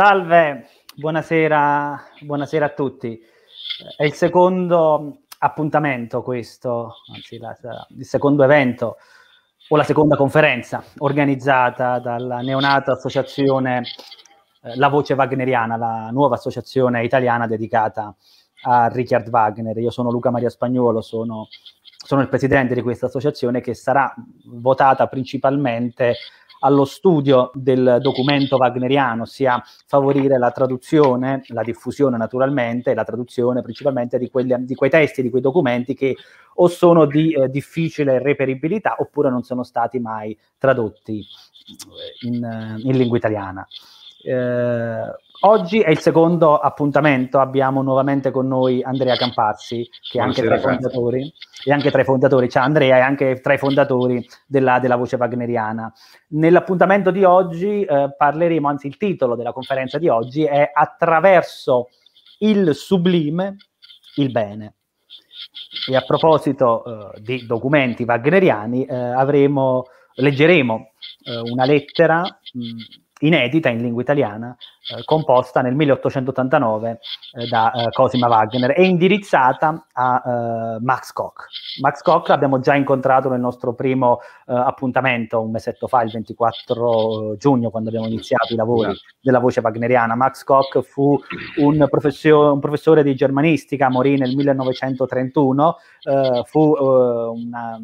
Salve, buonasera, buonasera a tutti. È il secondo appuntamento questo, anzi la, il secondo evento o la seconda conferenza organizzata dalla neonata associazione eh, La Voce Wagneriana, la nuova associazione italiana dedicata a Richard Wagner. Io sono Luca Maria Spagnuolo, sono, sono il presidente di questa associazione che sarà votata principalmente allo studio del documento wagneriano, ossia favorire la traduzione, la diffusione naturalmente, la traduzione principalmente di, quelli, di quei testi, di quei documenti che o sono di eh, difficile reperibilità oppure non sono stati mai tradotti in, eh, in lingua italiana. Eh, oggi è il secondo appuntamento, abbiamo nuovamente con noi Andrea Campazzi, che è anche tra i fondatori, e anche tra i fondatori, cioè Andrea è anche tra i fondatori della, della voce wagneriana. Nell'appuntamento di oggi eh, parleremo, anzi il titolo della conferenza di oggi è Attraverso il sublime, il bene. E a proposito eh, di documenti wagneriani, eh, avremo, leggeremo eh, una lettera mh, mm, inedita in lingua italiana, eh, composta nel 1889 eh, da eh, Cosima Wagner e indirizzata a eh, Max Koch. Max Koch l'abbiamo già incontrato nel nostro primo eh, appuntamento un mesetto fa, il 24 eh, giugno, quando abbiamo iniziato i lavori esatto. della voce wagneriana. Max Koch fu un, professio- un professore di germanistica, morì nel 1931, fu una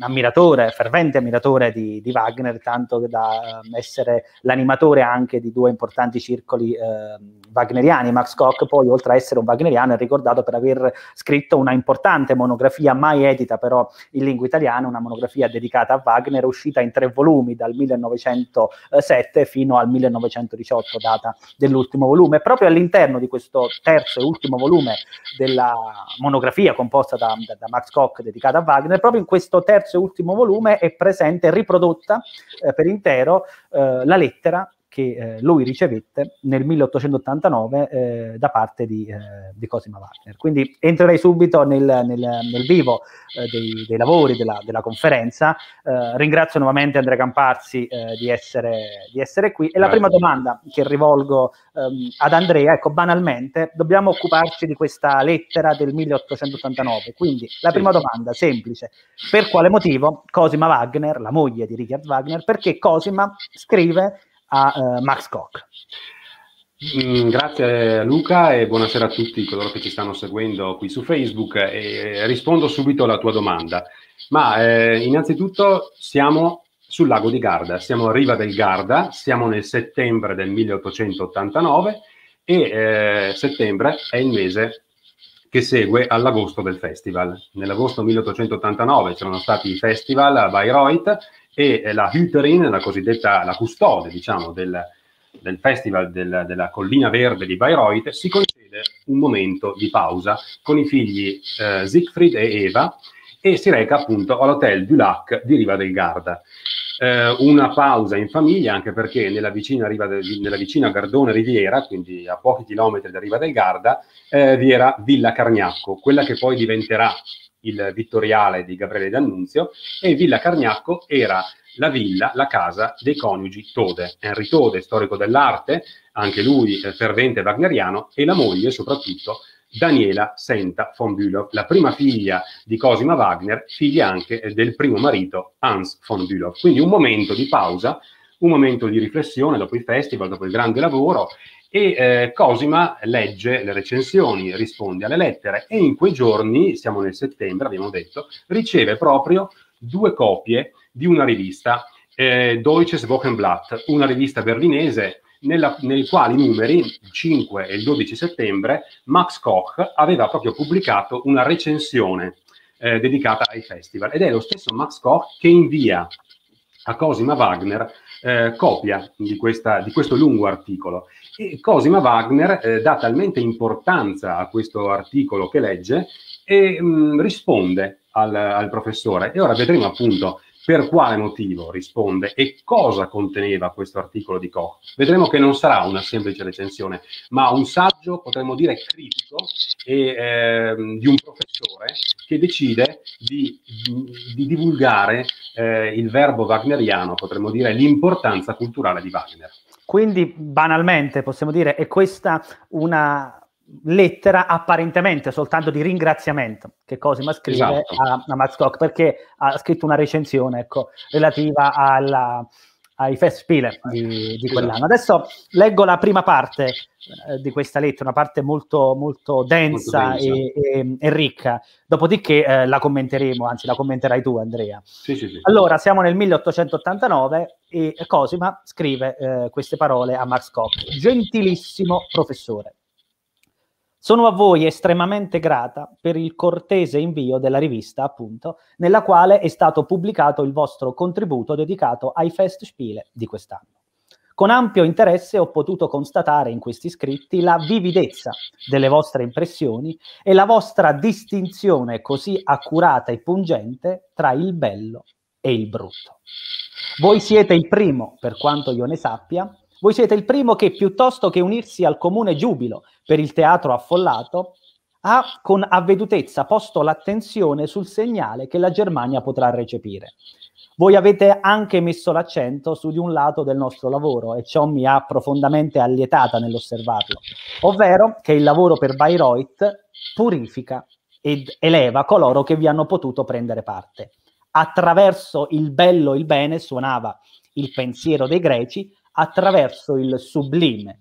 ammiratore, fervente ammiratore di, di, Wagner, tanto da ehm, essere l'animatore anche di due importanti circoli eh, wagneriani. Max Koch poi, oltre a essere un wagneriano, è ricordato per aver scritto una importante monografia, mai edita però in lingua italiana, una monografia dedicata a Wagner, uscita in tre volumi dal 1907 fino al 1918, data dell'ultimo volume. Proprio all'interno di questo terzo e ultimo volume della monografia composta da, da, da Max Koch dedicata a Wagner, proprio in questo terzo terzo e ultimo volume è presente, riprodotta eh, per intero, eh, la lettera che eh, lui ricevette nel 1889 eh, da parte di, eh, di, Cosima Wagner. Quindi entrerei subito nel, nel, nel vivo eh, dei, dei, lavori della, della conferenza. Eh, ringrazio nuovamente Andrea Camparsi eh, di essere, di, essere, qui. E Grazie. la prima domanda che rivolgo ehm, ad Andrea, ecco, banalmente, dobbiamo occuparci di questa lettera del 1889. Quindi la prima domanda, semplice, per quale motivo Cosima Wagner, la moglie di Richard Wagner, perché Cosima scrive a eh, Max Koch. Mm, grazie Luca e buonasera a tutti coloro che ci stanno seguendo qui su Facebook e rispondo subito alla tua domanda. Ma eh, innanzitutto siamo sul lago di Garda, siamo a Riva del Garda, siamo nel settembre del 1889 e eh, settembre è il mese che segue all'agosto del festival. Nell'agosto 1889 c'erano stati i festival a Bayreuth e eh, la Hüterin, la cosiddetta la custode diciamo, del, del festival del, della Collina Verde di Bayreuth, si concede un momento di pausa con i figli eh, Siegfried e Eva e si reca appunto all'hotel Dulac di Riva del Garda. Eh, una pausa in famiglia anche perché nella vicina, Riva del, nella vicina Gardone Riviera, quindi a pochi chilometri da Riva del Garda, eh, vi era Villa Carniacco, quella che poi diventerà il Vittoriale di Gabriele D'Annunzio e Villa Carniacco era la villa, la casa dei coniugi Tode, Henry Tode, storico dell'arte, anche lui eh, fervente wagneriano, e la moglie soprattutto Daniela Senta von Bülow, la prima figlia di Cosima Wagner, figlia anche eh, del primo marito Hans von Bülow. Quindi un momento di pausa, un momento di riflessione dopo il festival, dopo il grande lavoro e eh, Cosima legge le recensioni, risponde alle lettere e in quei giorni, siamo nel settembre, abbiamo detto, riceve proprio due copie di una rivista, eh, Deutsches Wochenblatt, una rivista berlinese nella, nei quali numeri, il 5 e il 12 settembre, Max Koch aveva proprio pubblicato una recensione eh, dedicata ai festival ed è lo stesso Max Koch che invia a Cosima Wagner eh, copia di, questa, di, questo lungo articolo. E Cosima Wagner eh, dà talmente importanza a questo articolo che legge e mh, mm, risponde al, al, professore. E ora vedremo appunto per quale motivo risponde e cosa conteneva questo articolo di Koch. Vedremo che non sarà una semplice recensione, ma un saggio, potremmo dire, critico e, eh, di un professore che decide di, di divulgare eh, il verbo wagneriano, potremmo dire l'importanza culturale di Wagner. Quindi, banalmente, possiamo dire, è questa una, lettera apparentemente soltanto di ringraziamento che Cosima scrive esatto. a, a Max Koch perché ha scritto una recensione ecco, relativa alla, ai Festspiele di, di quell'anno. Esatto. Adesso leggo la prima parte eh, di questa lettera, una parte molto, molto densa, molto densa. E, e, e, ricca, dopodiché eh, la commenteremo, anzi la commenterai tu Andrea. Sì, sì, sì. Allora, siamo nel 1889 e Cosima scrive eh, queste parole a Max Koch, gentilissimo professore sono a voi estremamente grata per il cortese invio della rivista, appunto, nella quale è stato pubblicato il vostro contributo dedicato ai Festspiele di quest'anno. Con ampio interesse ho potuto constatare in questi scritti la vividezza delle vostre impressioni e la vostra distinzione così accurata e pungente tra il bello e il brutto. Voi siete il primo, per quanto io ne sappia, voi siete il primo che, piuttosto che unirsi al comune giubilo per il teatro affollato, ha con avvedutezza posto l'attenzione sul segnale che la Germania potrà recepire. Voi avete anche messo l'accento su di un lato del nostro lavoro e ciò mi ha profondamente allietata nell'osservarlo, ovvero che il lavoro per Bayreuth purifica ed eleva coloro che vi hanno potuto prendere parte. Attraverso il bello e il bene suonava il pensiero dei greci attraverso il sublime,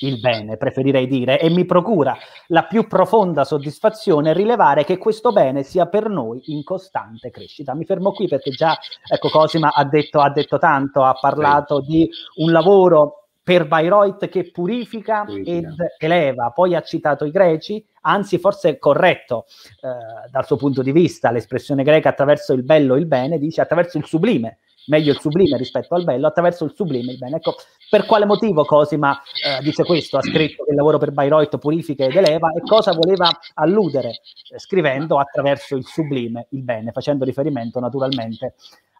il bene, preferirei dire, e mi procura la più profonda soddisfazione rilevare che questo bene sia per noi in costante crescita. Mi fermo qui perché già, ecco, Cosima ha detto, ha detto tanto, ha parlato sì. di un lavoro per Bayreuth che purifica, purifica, ed eleva. Poi ha citato i greci, anzi forse è corretto eh, dal suo punto di vista l'espressione greca attraverso il bello, il bene, dice attraverso il sublime, meglio il sublime rispetto al bello, attraverso il sublime il bene. Ecco, per quale motivo Cosima eh, dice questo? Ha scritto che il lavoro per Bayreuth purifica ed eleva e cosa voleva alludere eh, scrivendo attraverso il sublime il bene, facendo riferimento naturalmente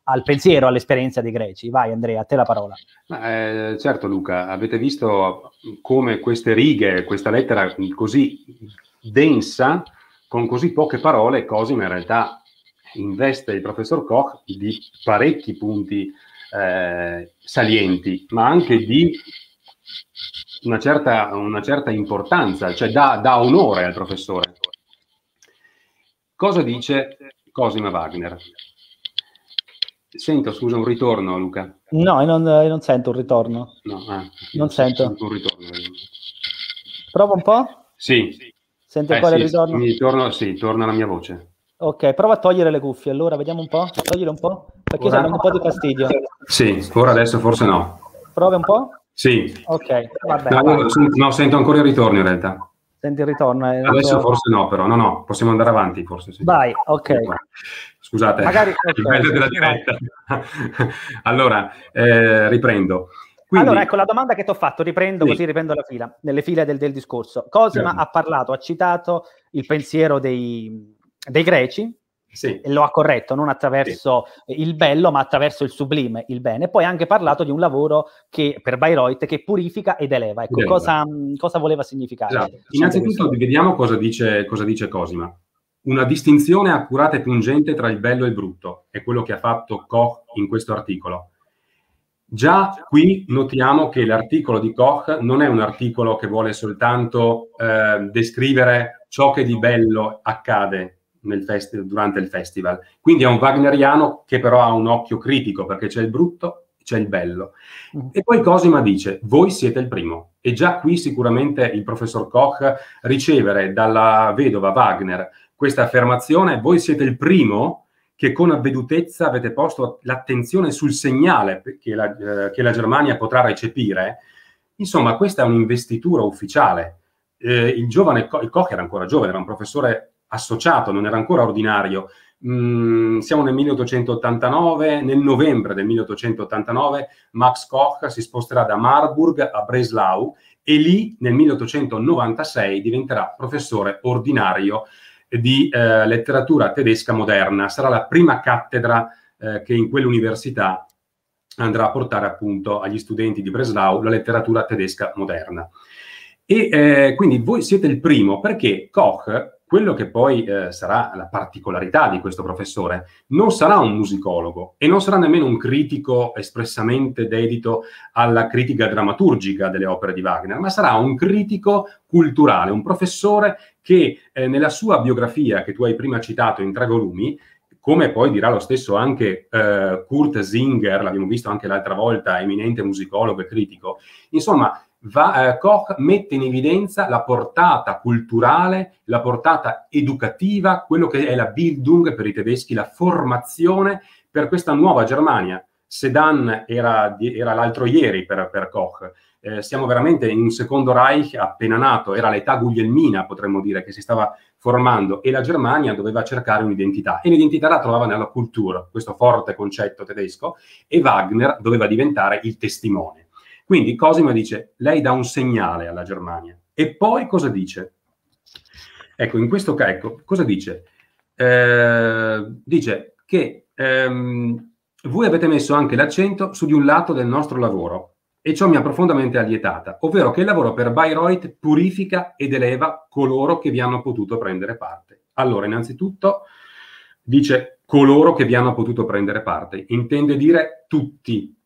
al pensiero, all'esperienza dei greci. Vai Andrea, a te la parola. Eh, certo Luca, avete visto come queste righe, questa lettera così densa, con così poche parole, Cosima in realtà investe il professor Koch di parecchi punti eh, salienti, ma anche di una certa, una certa importanza, cioè da, dà onore al professore. Cosa dice Cosima Wagner? Sento, scusa, un ritorno, Luca. No, non, non sento un ritorno. No, ah, non sento. sento. un ritorno. Eh. Prova un po'? Sì. Senti eh, ancora sì, ritorno? Mi torno, sì, torna la mia voce. Ok, prova a togliere le cuffie, allora vediamo un po', togliere un po', perché ora... danno un po' di fastidio. Sì, ora adesso forse no. Prova un po'? Sì. Ok, vabbè. No, no sento ancora il ritorno in realtà. Senti il ritorno. Eh, adesso però... forse no, però no, no, possiamo andare avanti forse. Sì. Vai, ok. Scusate, Magari, il bello della diretta. allora, eh, riprendo. Quindi... Allora, ecco la domanda che ti ho fatto, riprendo sì. così riprendo la fila, nelle file del, del discorso. Cosima sì. ha parlato, ha citato il pensiero dei, dei greci, sì. lo ha corretto non attraverso sì. il bello, ma attraverso il sublime, il bene. Poi ha anche parlato di un lavoro che, per Bayreuth che purifica ed eleva. Ecco, Cosa, cosa, voleva significare? Esatto. Innanzitutto vediamo cosa dice, cosa dice Cosima. Una distinzione accurata e pungente tra il bello e il brutto è quello che ha fatto Koch in questo articolo. Già qui notiamo che l'articolo di Koch non è un articolo che vuole soltanto eh, descrivere ciò che di bello accade festi- durante il festival. Quindi è un wagneriano che però ha un occhio critico perché c'è il brutto, c'è il bello. Mm. E poi Cosima dice, voi siete il primo. E già qui sicuramente il professor Koch ricevere dalla vedova Wagner questa affermazione, voi siete il primo che con avvedutezza avete posto l'attenzione sul segnale che la, eh, che la Germania potrà recepire. Insomma, questa è un'investitura ufficiale. Eh, il giovane Koch era ancora giovane, era un professore associato, non era ancora ordinario. Mm, siamo nel 1889, nel novembre del 1889 Max Koch si sposterà da Marburg a Breslau e lì nel 1896 diventerà professore ordinario di eh, letteratura tedesca moderna. Sarà la prima cattedra eh, che in quell'università andrà a portare appunto agli studenti di Breslau la letteratura tedesca moderna. E eh, quindi voi siete il primo perché Koch quello che poi eh, sarà la particolarità di questo professore non sarà un musicologo e non sarà nemmeno un critico espressamente dedito alla critica drammaturgica delle opere di Wagner, ma sarà un critico culturale, un professore che eh, nella sua biografia che tu hai prima citato in tre volumi come poi dirà lo stesso anche eh, Kurt Singer, l'abbiamo visto anche l'altra volta, eminente musicologo e critico, insomma, va, eh, Koch mette in evidenza la portata culturale, la portata educativa, quello che è la Bildung per i tedeschi, la formazione per questa nuova Germania. Sedan era, era l'altro ieri per, per Koch. Eh, siamo veramente in un secondo Reich appena nato, era l'età guglielmina, potremmo dire, che si stava formando e la Germania doveva cercare un'identità e l'identità la trovava nella cultura, questo forte concetto tedesco, e Wagner doveva diventare il testimone. Quindi Cosima dice, lei dà un segnale alla Germania. E poi cosa dice? Ecco, in questo caso, ecco, cosa dice? Eh, dice che ehm, voi avete messo anche l'accento su di un lato del nostro lavoro e ciò mi ha profondamente allietata, ovvero che il lavoro per Bayreuth purifica ed eleva coloro che vi hanno potuto prendere parte. Allora, innanzitutto, dice coloro che vi hanno potuto prendere parte, intende dire tutti,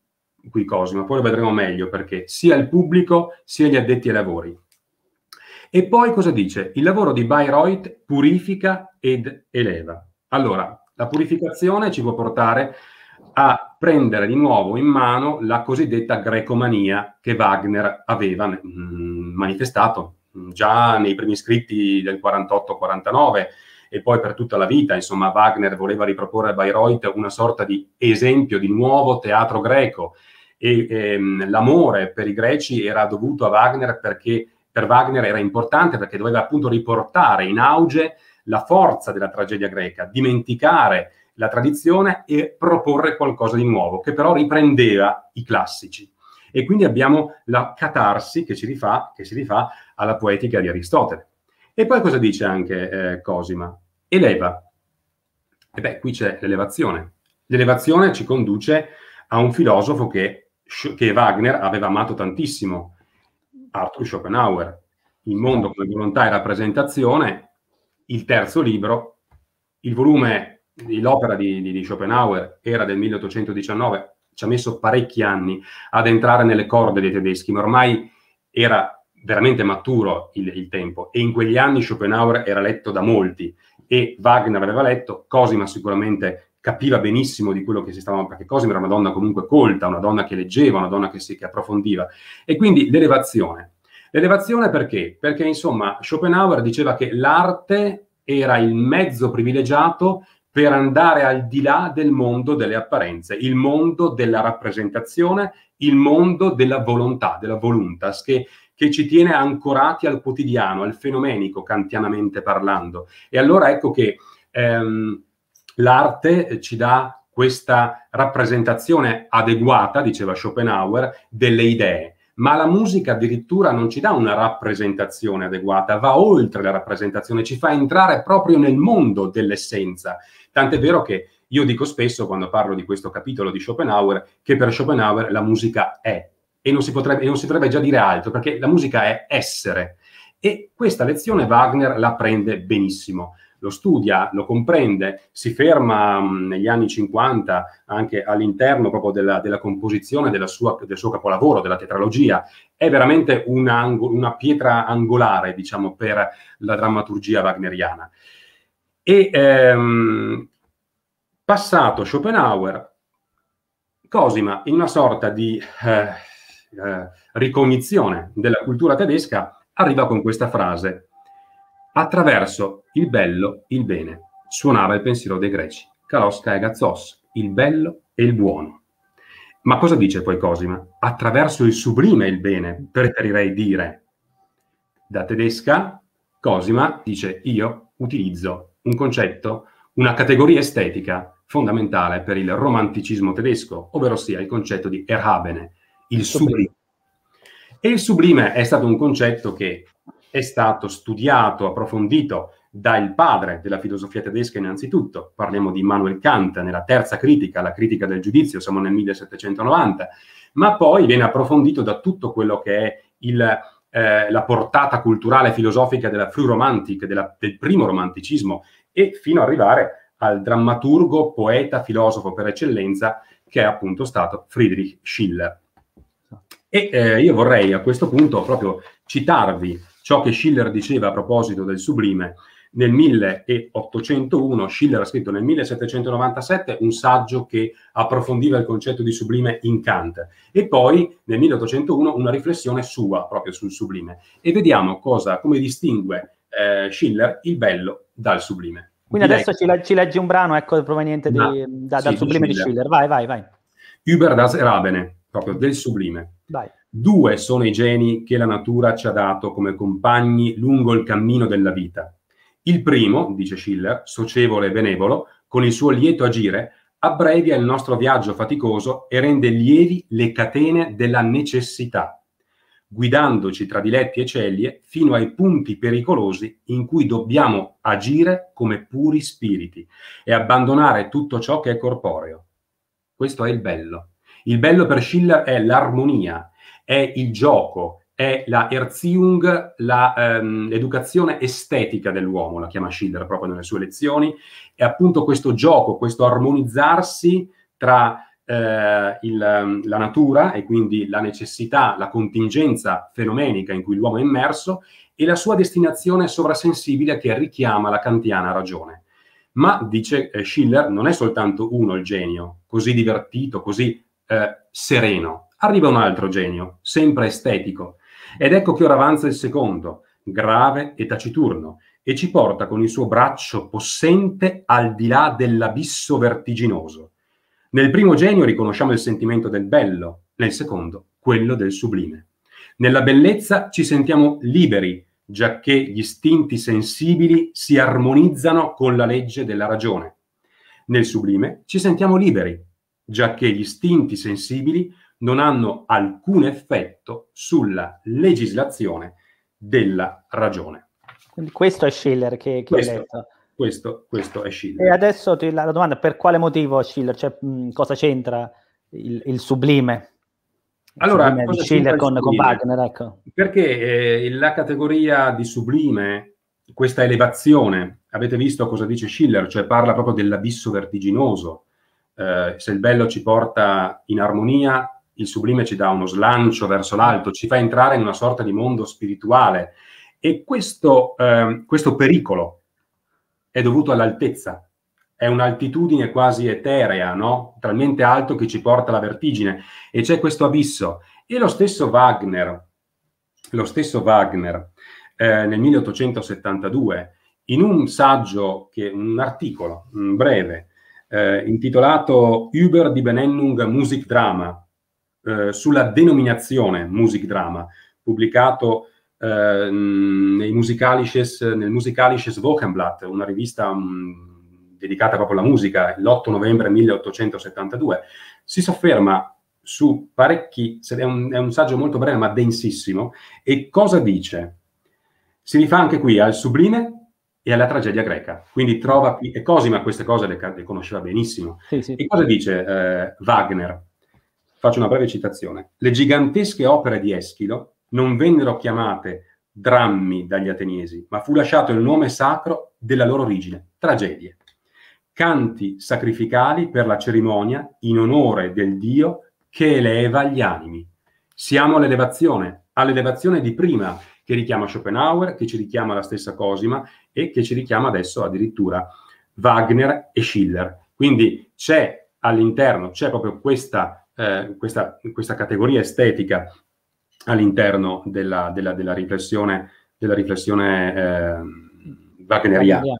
qui Cosma, poi lo vedremo meglio perché sia il pubblico sia gli addetti ai lavori. E poi cosa dice? Il lavoro di Bayreuth purifica ed eleva. Allora, la purificazione ci può portare a prendere di nuovo in mano la cosiddetta grecomania che Wagner aveva mh, mm, manifestato già nei primi scritti del 48-49 e poi per tutta la vita. Insomma, Wagner voleva riproporre a Bayreuth una sorta di esempio di nuovo teatro greco e ehm, l'amore per i greci era dovuto a Wagner perché per Wagner era importante perché doveva appunto riportare in auge la forza della tragedia greca, dimenticare la tradizione e proporre qualcosa di nuovo, che però riprendeva i classici. E quindi abbiamo la catarsi che si rifà, che si rifà alla poetica di Aristotele. E poi cosa dice anche eh, Cosima? Eleva. E beh, qui c'è l'elevazione. L'elevazione ci conduce a un filosofo che che Wagner aveva amato tantissimo, Arthur Schopenhauer. Il mondo come volontà e rappresentazione, il terzo libro, il volume, l'opera di, di, di Schopenhauer era del 1819, ci ha messo parecchi anni ad entrare nelle corde dei tedeschi, ma ormai era veramente maturo il, il tempo e in quegli anni Schopenhauer era letto da molti e Wagner aveva letto, Cosima sicuramente capiva benissimo di quello che si stava, perché Cosima era una donna comunque colta, una donna che leggeva, una donna che, si, che approfondiva. E quindi l'elevazione. L'elevazione perché? Perché insomma Schopenhauer diceva che l'arte era il mezzo privilegiato per andare al di là del mondo delle apparenze, il mondo della rappresentazione, il mondo della volontà, della voluntas, che, che ci tiene ancorati al quotidiano, al fenomenico, kantianamente parlando. E allora ecco che ehm, L'arte eh, ci dà questa rappresentazione adeguata, diceva Schopenhauer, delle idee. Ma la musica addirittura non ci dà una rappresentazione adeguata, va oltre la rappresentazione, ci fa entrare proprio nel mondo dell'essenza. Tant'è vero che io dico spesso, quando parlo di questo capitolo di Schopenhauer, che per Schopenhauer la musica è e non si potrebbe, non si potrebbe già dire altro, perché la musica è essere. E questa lezione Wagner la prende benissimo lo studia, lo comprende, si ferma mh, mm, negli anni 50 anche all'interno proprio della, della composizione della sua, del suo capolavoro, della tetralogia. È veramente una, una pietra angolare, diciamo, per la drammaturgia wagneriana. E ehm, passato Schopenhauer, Cosima, in una sorta di eh, eh, ricognizione della cultura tedesca, arriva con questa frase Attraverso il bello, il bene, suonava il pensiero dei greci, Kaloska e Gazzos, il bello e il buono. Ma cosa dice poi Cosima? Attraverso il sublime il bene, preferirei dire. Da tedesca, Cosima dice io utilizzo un concetto, una categoria estetica fondamentale per il romanticismo tedesco, ovvero sia il concetto di Erhabene, il sublime. E il sublime è stato un concetto che è stato studiato, approfondito dal padre della filosofia tedesca innanzitutto, parliamo di Immanuel Kant nella terza critica, la critica del giudizio, siamo nel 1790, ma poi viene approfondito da tutto quello che è il, eh, la portata culturale e filosofica della frühromantic, della, del primo romanticismo, e fino ad arrivare al drammaturgo, poeta, filosofo per eccellenza, che è appunto stato Friedrich Schiller. E eh, io vorrei a questo punto proprio citarvi ciò che Schiller diceva a proposito del sublime. Nel 1801 Schiller ha scritto nel 1797 un saggio che approfondiva il concetto di sublime in Kant e poi nel 1801 una riflessione sua proprio sul sublime e vediamo cosa, come distingue eh, Schiller il bello dal sublime. Quindi Direi... adesso ci, le- ci, leggi un brano ecco, proveniente di, no, da, sì, dal sublime di Schiller. di Schiller. Vai, vai, vai. Über das Rabene, proprio del sublime. Vai. Due sono i geni che la natura ci ha dato come compagni lungo il cammino della vita. Il primo, dice Schiller, socievole e benevolo, con il suo lieto agire, abbrevia il nostro viaggio faticoso e rende lievi le catene della necessità, guidandoci tra diletti e celie fino ai punti pericolosi in cui dobbiamo agire come puri spiriti e abbandonare tutto ciò che è corporeo. Questo è il bello. Il bello per Schiller è l'armonia, è il gioco, è la Erziehung, la, ehm, l'educazione estetica dell'uomo, la chiama Schiller proprio nelle sue lezioni, è appunto questo gioco, questo armonizzarsi tra eh, il, ehm, la natura e quindi la necessità, la contingenza fenomenica in cui l'uomo è immerso e la sua destinazione sovrasensibile che richiama la kantiana ragione. Ma, dice eh, Schiller, non è soltanto uno il genio, così divertito, così eh, sereno, arriva un altro genio, sempre estetico. Ed ecco che ora avanza il secondo, grave e taciturno, e ci porta con il suo braccio possente al di là dell'abisso vertiginoso. Nel primo genio riconosciamo il sentimento del bello, nel secondo quello del sublime. Nella bellezza ci sentiamo liberi, giacché gli istinti sensibili si armonizzano con la legge della ragione. Nel sublime ci sentiamo liberi, giacché gli istinti sensibili non hanno alcun effetto sulla legislazione della ragione. Quindi questo è Schiller che, che questo, hai letto. Questo, questo, è Schiller. E adesso ti, la domanda per quale motivo Schiller? Cioè, mh, cosa c'entra il, il sublime? allora, sublime Schiller con, con, Wagner, ecco. Perché eh, la categoria di sublime, questa elevazione, avete visto cosa dice Schiller, cioè parla proprio dell'abisso vertiginoso, eh, se il bello ci porta in armonia, il sublime ci dà uno slancio verso l'alto, ci fa entrare in una sorta di mondo spirituale. E questo, eh, questo pericolo è dovuto all'altezza, è un'altitudine quasi eterea, no? talmente alto che ci porta alla vertigine, e c'è questo abisso. E lo stesso Wagner, lo stesso Wagner eh, nel 1872, in un saggio, che, un articolo un breve, eh, intitolato Über die Benennung Musikdrama, eh, sulla denominazione music drama, pubblicato eh, nei musicalisches, nel Musicalisches Wochenblatt, una rivista mh, mm, dedicata proprio alla musica, l'8 novembre 1872, si sofferma su parecchi, è un, è un saggio molto breve ma densissimo, e cosa dice? Si rifà anche qui al sublime e alla tragedia greca. Quindi trova qui, e Cosima queste cose le, le conosceva benissimo. Sì, sì. E cosa dice eh, Wagner? Faccio una breve citazione. Le gigantesche opere di Eschilo non vennero chiamate drammi dagli ateniesi, ma fu lasciato il nome sacro della loro origine, tragedie. Canti sacrificali per la cerimonia in onore del Dio che eleva gli animi. Siamo all'elevazione, all'elevazione di prima che richiama Schopenhauer, che ci richiama la stessa Cosima e che ci richiama adesso addirittura Wagner e Schiller. Quindi c'è all'interno, c'è proprio questa eh, questa, questa, categoria estetica all'interno della, della, della riflessione, della riflessione eh, wagneriana.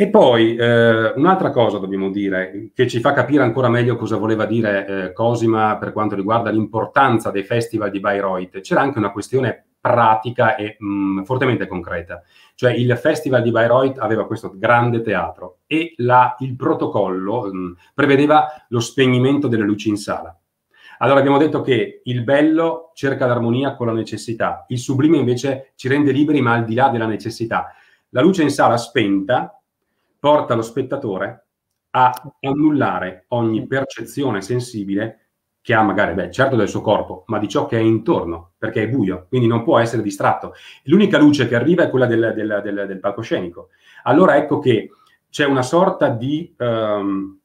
E poi eh, un'altra cosa dobbiamo dire, che ci fa capire ancora meglio cosa voleva dire eh, Cosima per quanto riguarda l'importanza dei festival di Bayreuth, c'era anche una questione pratica e mh, mm, fortemente concreta. Cioè il Festival di Bayreuth aveva questo grande teatro e la, il protocollo mh, mm, prevedeva lo spegnimento delle luci in sala. Allora abbiamo detto che il bello cerca l'armonia con la necessità, il sublime invece ci rende liberi ma al di là della necessità. La luce in sala spenta porta lo spettatore a annullare ogni percezione sensibile che ha magari, beh, certo del suo corpo, ma di ciò che è intorno, perché è buio, quindi non può essere distratto. L'unica luce che arriva è quella del, del, del, del palcoscenico. Allora ecco che c'è una sorta di ehm,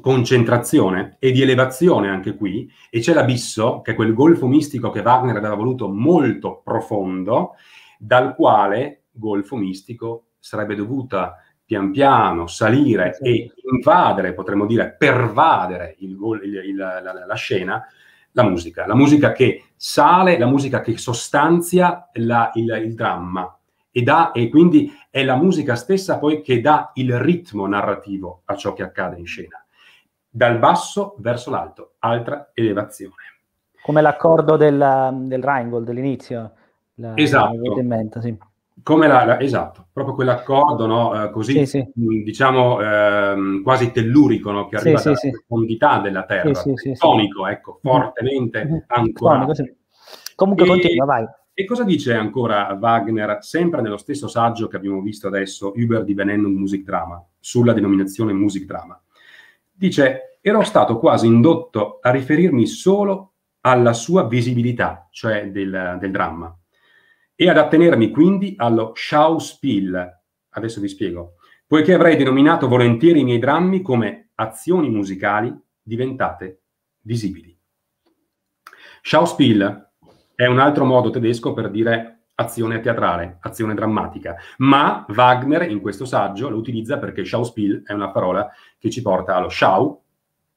concentrazione e di elevazione anche qui, e c'è l'abisso, che è quel golfo mistico che Wagner aveva voluto molto profondo, dal quale golfo mistico sarebbe dovuta pian piano salire e invadere, potremmo dire, pervadere il, il, il, la, la, la, scena, la musica. La musica che sale, la musica che sostanzia la, il dramma, e, dà, e quindi è la musica stessa poi che dà il ritmo narrativo a ciò che accade in scena. Dal basso verso l'alto, altra elevazione. Come l'accordo del, del Rheingold dell'inizio. La, esatto. La mente, sì. Come la, la, esatto, proprio quell'accordo no, eh, così sì, sì. Mm, diciamo eh, quasi tellurico no, che arriva sì, dalla profondità della terra, tonico, ecco, mm-hmm. fortemente mm-hmm. ancora. Comunque e... continua, vai. E cosa dice ancora Wagner, sempre nello stesso saggio che abbiamo visto adesso, Uber di un music drama, sulla denominazione music drama? Dice, ero stato quasi indotto a riferirmi solo alla sua visibilità, cioè del, del dramma, e ad attenermi quindi allo Schauspiel. Adesso vi spiego. Poiché avrei denominato volentieri i miei drammi come azioni musicali diventate visibili. Schauspiel è un altro modo tedesco per dire azione teatrale, azione drammatica. Ma Wagner in questo saggio lo utilizza perché Schauspiel è una parola che ci porta allo Schau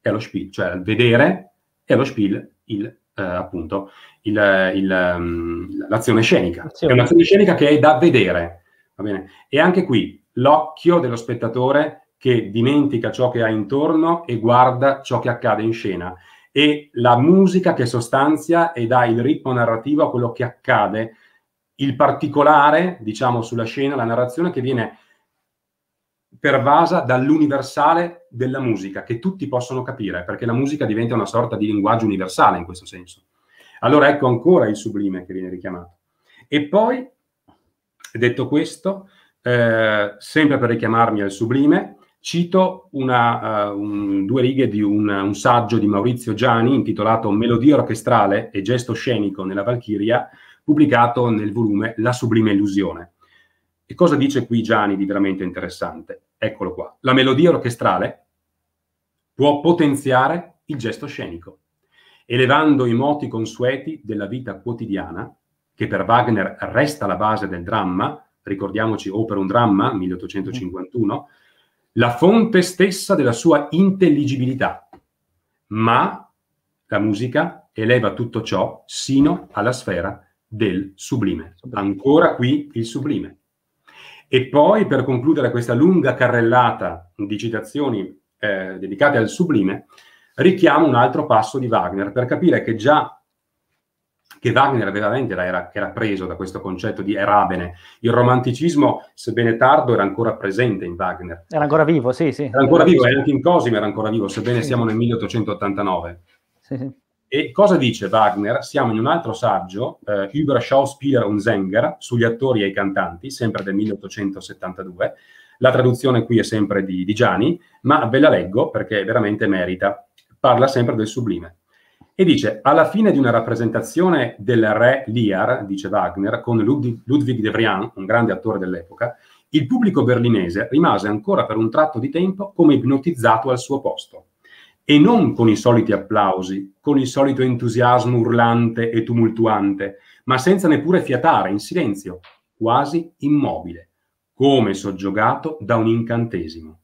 e allo Spiel, cioè al vedere e allo Spiel il, eh, appunto il, il, mm, l'azione scenica. Azione. È un'azione scenica che è da vedere. Va bene? E anche qui l'occhio dello spettatore che dimentica ciò che ha intorno e guarda ciò che accade in scena e la musica che sostanzia e dà il ritmo narrativo a quello che accade, il particolare, diciamo, sulla scena, la narrazione che viene pervasa dall'universale della musica, che tutti possono capire, perché la musica diventa una sorta di linguaggio universale in questo senso. Allora ecco ancora il sublime che viene richiamato. E poi, detto questo, eh, sempre per richiamarmi al sublime, Cito una, uh, un, due righe di un, un, saggio di Maurizio Gianni intitolato Melodia orchestrale e gesto scenico nella Valchiria, pubblicato nel volume La sublime illusione. E cosa dice qui Gianni di veramente interessante? Eccolo qua. La melodia orchestrale può potenziare il gesto scenico, elevando i moti consueti della vita quotidiana, che per Wagner resta la base del dramma, ricordiamoci Opera un dramma, 1851, la fonte stessa della sua intelligibilità, ma la musica eleva tutto ciò sino alla sfera del sublime. Ancora qui il sublime. E poi, per concludere questa lunga carrellata di citazioni eh, dedicate al sublime, richiamo un altro passo di Wagner per capire che già che Wagner veramente era, era preso da questo concetto di erabene. Il romanticismo, sebbene tardo, era ancora presente in Wagner. Era ancora vivo, sì, sì. Era ancora era vivo, e anche in Cosimo era ancora vivo, sebbene sì. siamo nel 1889. Sì, sì. E cosa dice Wagner? Siamo in un altro saggio, eh, Über Schauspieler und Sänger, sugli attori e i cantanti, sempre del 1872. La traduzione qui è sempre di, di Gianni, ma ve la leggo perché veramente merita. Parla sempre del sublime. E dice, alla fine di una rappresentazione del re Lear, dice Wagner, con Ludwig de Vrian, un grande attore dell'epoca, il pubblico berlinese rimase ancora per un tratto di tempo come ipnotizzato al suo posto. E non con i soliti applausi, con il solito entusiasmo urlante e tumultuante, ma senza neppure fiatare, in silenzio, quasi immobile, come soggiogato da un incantesimo,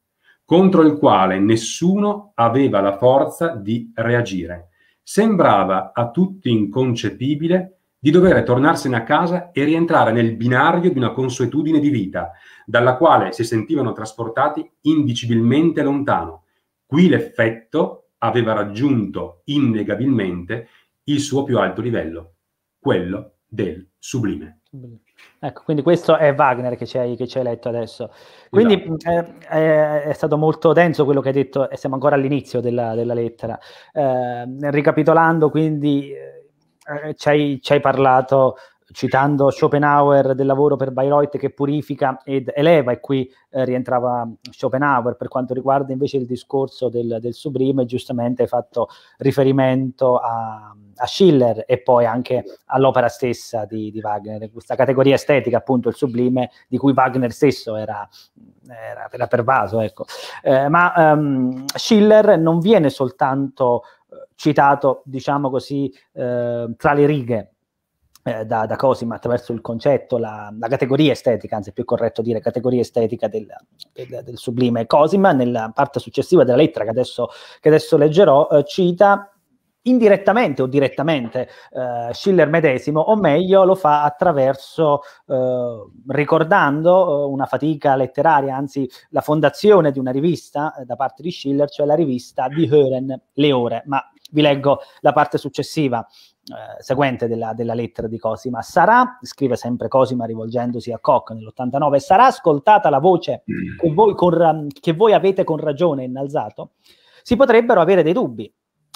contro il quale nessuno aveva la forza di reagire sembrava a tutti inconcepibile di dover tornarsene a casa e rientrare nel binario di una consuetudine di vita, dalla quale si sentivano trasportati indicibilmente lontano. Qui l'effetto aveva raggiunto innegabilmente il suo più alto livello, quello del sublime. sublime. Ecco, quindi questo è Wagner che ci hai, che ci hai letto adesso. Quindi esatto. eh, è, è, stato molto denso quello che hai detto e siamo ancora all'inizio della, della lettera. Eh, ricapitolando, quindi eh, ci, hai, ci, hai, parlato citando Schopenhauer del lavoro per Bayreuth che purifica ed eleva, e qui eh, rientrava Schopenhauer per quanto riguarda invece il discorso del, del sublime, giustamente hai fatto riferimento a, a, Schiller e poi anche all'opera stessa di, di, Wagner, questa categoria estetica appunto il sublime di cui Wagner stesso era, era, era pervaso. Ecco. Eh, ma um, Schiller non viene soltanto eh, citato, diciamo così, eh, tra le righe eh, da, da, Cosima attraverso il concetto, la, la, categoria estetica, anzi è più corretto dire categoria estetica del, del, del, sublime. Cosima, nella parte successiva della lettera che adesso, che adesso leggerò, eh, cita indirettamente o direttamente eh, Schiller medesimo, o meglio lo fa attraverso, eh, ricordando eh, una fatica letteraria, anzi la fondazione di una rivista eh, da parte di Schiller, cioè la rivista di Hören, Le Ore, ma vi leggo la parte successiva eh, seguente della, della, lettera di Cosima. Sarà, scrive sempre Cosima rivolgendosi a Koch nell'89, sarà ascoltata la voce che voi, con, che voi avete con ragione innalzato? Si potrebbero avere dei dubbi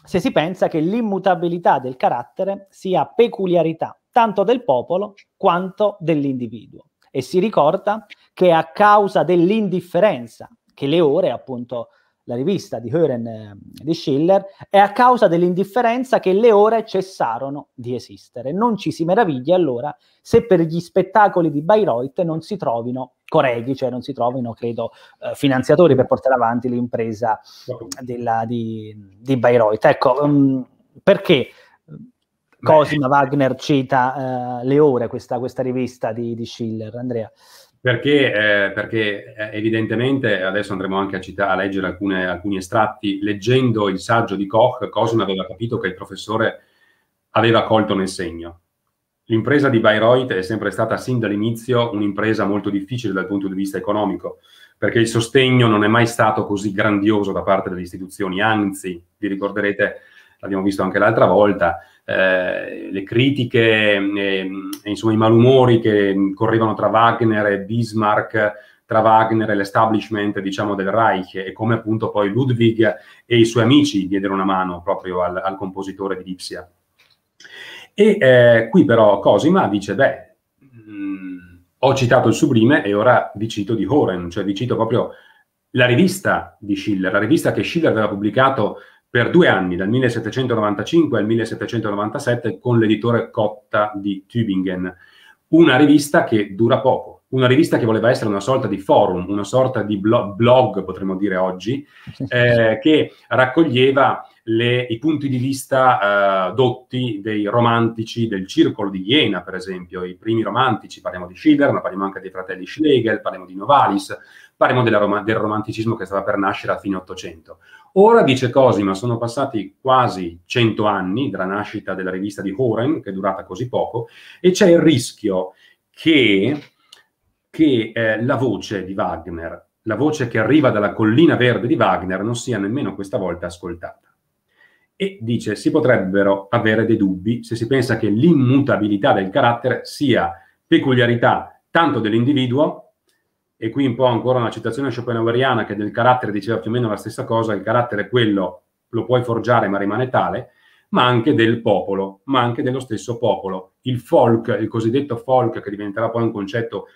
se si pensa che l'immutabilità del carattere sia peculiarità tanto del popolo quanto dell'individuo. E si ricorda che è a causa dell'indifferenza che le ore, appunto, la rivista di Hören eh, di Schiller, è a causa dell'indifferenza che le ore cessarono di esistere. Non ci si meraviglia allora se per gli spettacoli di Bayreuth non si trovino correghi, cioè non si trovino, credo, eh, finanziatori per portare avanti l'impresa della, di, di, Bayreuth. Ecco, um, perché Cosima Beh. Wagner cita uh, le ore, questa, questa rivista di, di Schiller, Andrea? Perché, eh, perché eh, evidentemente, adesso andremo anche a, citare, a leggere alcune, alcuni estratti, leggendo il saggio di Koch, Cosima aveva capito che il professore aveva colto nel segno. L'impresa di Bayreuth è sempre stata sin dall'inizio un'impresa molto difficile dal punto di vista economico, perché il sostegno non è mai stato così grandioso da parte delle istituzioni, anzi, vi ricorderete l'abbiamo visto anche l'altra volta, eh, le critiche e, eh, e insomma i malumori che correvano tra Wagner e Bismarck tra Wagner e l'establishment diciamo, del Reich e come appunto poi Ludwig e i suoi amici diedero una mano proprio al, al compositore di Lipsia. E eh, qui però Cosima dice, beh, mh, mm, ho citato il sublime e ora vi cito di Horen, cioè vi cito proprio la rivista di Schiller, la rivista che Schiller aveva pubblicato per due anni, dal 1795 al 1797, con l'editore Cotta di Tübingen. Una rivista che dura poco, una rivista che voleva essere una sorta di forum, una sorta di blog, blog potremmo dire oggi, eh, che raccoglieva le, i punti di vista eh, dotti dei romantici del circolo di Iena, per esempio, i primi romantici, parliamo di Schiller, ma parliamo anche dei fratelli Schlegel, parliamo di Novalis, parliamo rom- del romanticismo che stava per nascere a fine Ottocento. Ora, dice Cosima, sono passati quasi 100 anni dalla nascita della rivista di Horen, che è durata così poco, e c'è il rischio che, che eh, la voce di Wagner, la voce che arriva dalla collina verde di Wagner, non sia nemmeno questa volta ascoltata e dice si potrebbero avere dei dubbi se si pensa che l'immutabilità del carattere sia peculiarità tanto dell'individuo e qui un po' ancora una citazione schopenhaueriana che del carattere diceva più o meno la stessa cosa, il carattere è quello, lo puoi forgiare ma rimane tale, ma anche del popolo, ma anche dello stesso popolo. Il folk, il cosiddetto folk, che diventerà poi un concetto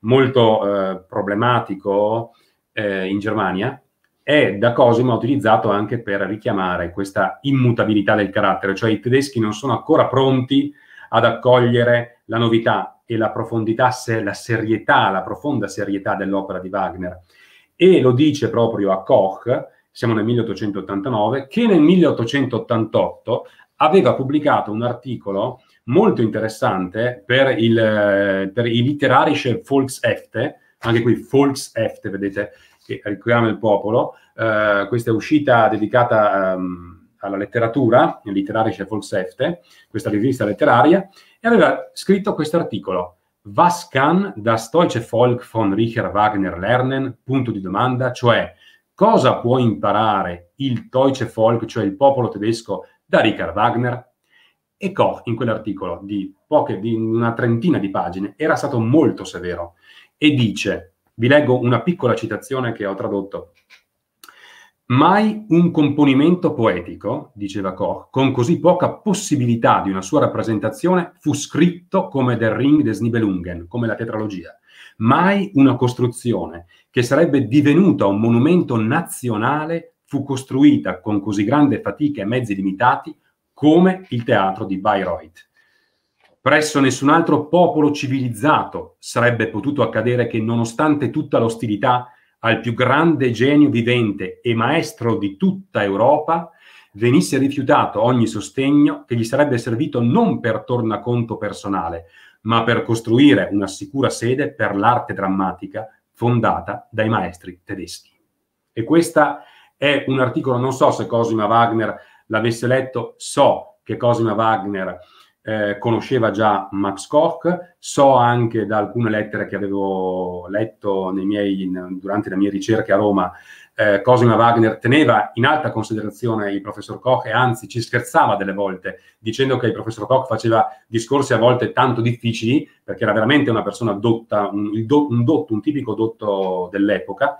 molto eh, problematico eh, in Germania, è da Cosimo utilizzato anche per richiamare questa immutabilità del carattere, cioè i tedeschi non sono ancora pronti ad accogliere la novità, e la profondità, la serietà, la profonda serietà dell'opera di Wagner. E lo dice proprio a Koch, siamo nel 1889, che nel 1888 aveva pubblicato un articolo molto interessante per, il, per i Literarische Volksäfte, anche qui Volkshefte, vedete, che richiama il popolo. Uh, questa è uscita dedicata um, alla letteratura, Literarische Volkshefte, questa rivista letteraria, aveva scritto questo articolo. Was kann das deutsche Volk von Richard Wagner lernen? Punto di domanda, cioè cosa può imparare il deutsche Volk, cioè il popolo tedesco, da Richard Wagner? E Koch, in quell'articolo di, poche, di una trentina di pagine, era stato molto severo e dice, vi leggo una piccola citazione che ho tradotto Mai un componimento poetico, diceva Koch, con così poca possibilità di una sua rappresentazione, fu scritto come Der Ring des Nibelungen, come la tetralogia. Mai una costruzione che sarebbe divenuta un monumento nazionale fu costruita con così grande fatica e mezzi limitati come il teatro di Bayreuth. Presso nessun altro popolo civilizzato sarebbe potuto accadere che, nonostante tutta l'ostilità, al più grande genio vivente e maestro di tutta Europa, venisse rifiutato ogni sostegno che gli sarebbe servito non per tornaconto personale, ma per costruire una sicura sede per l'arte drammatica fondata dai maestri tedeschi. E questo è un articolo, non so se Cosima Wagner l'avesse letto, so che Cosima Wagner eh, conosceva già Max Koch, so anche da alcune lettere che avevo letto miei, in, durante le mie ricerche a Roma, eh, Cosima Wagner teneva in alta considerazione il professor Koch e anzi ci scherzava delle volte dicendo che il professor Koch faceva discorsi a volte tanto difficili perché era veramente una persona dotta, un, un, dotto, un tipico dotto dell'epoca.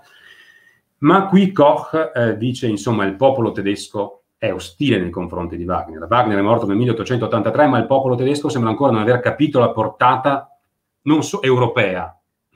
Ma qui Koch eh, dice, insomma, il popolo tedesco è ostile nei confronti di Wagner. Wagner è morto nel 1883, ma il popolo tedesco sembra ancora non aver capito la portata non so, europea.